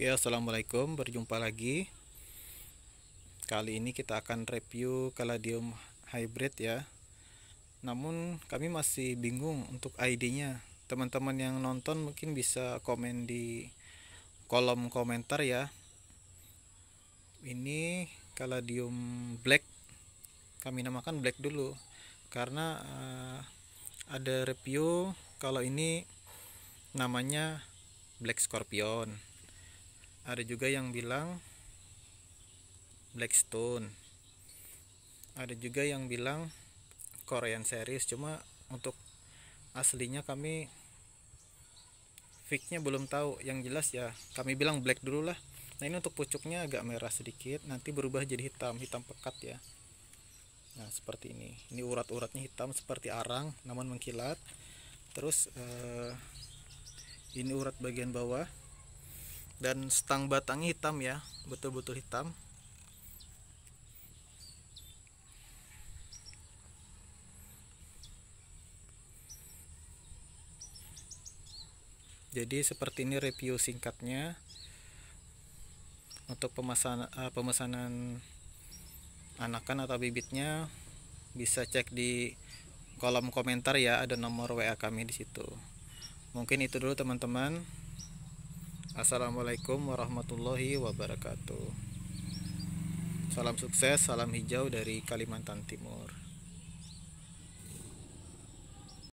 Oke, assalamualaikum. Berjumpa lagi. Kali ini kita akan review Caladium hybrid ya. Namun kami masih bingung untuk ID-nya. Teman-teman yang nonton mungkin bisa komen di kolom komentar ya. Ini Caladium black. Kami namakan black dulu karena uh, ada review kalau ini namanya Black Scorpion ada juga yang bilang Blackstone ada juga yang bilang Korean series cuma untuk aslinya kami fixnya belum tahu yang jelas ya kami bilang black dulu lah nah ini untuk pucuknya agak merah sedikit nanti berubah jadi hitam hitam pekat ya nah seperti ini ini urat-uratnya hitam seperti arang namun mengkilat terus eh, ini urat bagian bawah dan stang batangnya hitam ya betul-betul hitam jadi seperti ini review singkatnya untuk pemesanan, eh, pemesanan anakan atau bibitnya bisa cek di kolom komentar ya ada nomor WA kami di situ mungkin itu dulu teman-teman Assalamualaikum warahmatullahi wabarakatuh. Salam sukses, salam hijau dari Kalimantan Timur.